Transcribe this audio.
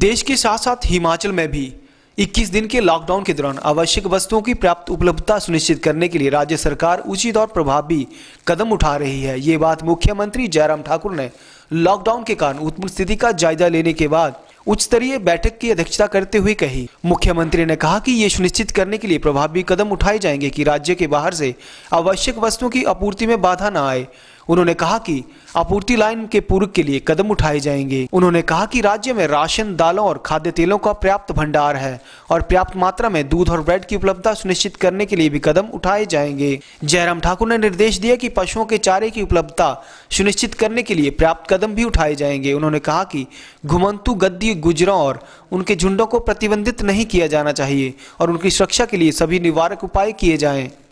देश के साथ साथ हिमाचल में भी 21 दिन के लॉकडाउन के दौरान आवश्यक वस्तुओं की प्राप्त उपलब्धता सुनिश्चित करने के लिए राज्य सरकार उचित और प्रभावी कदम उठा रही है ये बात मुख्यमंत्री जयराम ठाकुर ने लॉकडाउन के कारण उत्पन्न स्थिति का जायजा लेने के बाद उच्च स्तरीय बैठक की अध्यक्षता करते हुए कही मुख्यमंत्री ने कहा कि ये सुनिश्चित करने के लिए प्रभावी कदम उठाए जाएंगे कि राज्य के बाहर से आवश्यक वस्तुओं की आपूर्ति में बाधा न आए उन्होंने कहा कि आपूर्ति लाइन के पूर्व के लिए कदम उठाए जाएंगे उन्होंने कहा कि राज्य में राशन दालों और खाद्य तेलों का पर्याप्त भंडार है और पर्याप्त मात्रा में दूध और ब्रेड की उपलब्धता सुनिश्चित करने के लिए भी कदम उठाए जाएंगे जयराम ठाकुर ने निर्देश दिया कि पशुओं के चारे की उपलब्धता सुनिश्चित करने के लिए पर्याप्त कदम भी उठाए जाएंगे उन्होंने कहा कि घुमंतु गद्दी गुजरों और उनके झुंडों को प्रतिबंधित नहीं किया जाना चाहिए और उनकी सुरक्षा के लिए सभी निवारक उपाय किए जाएं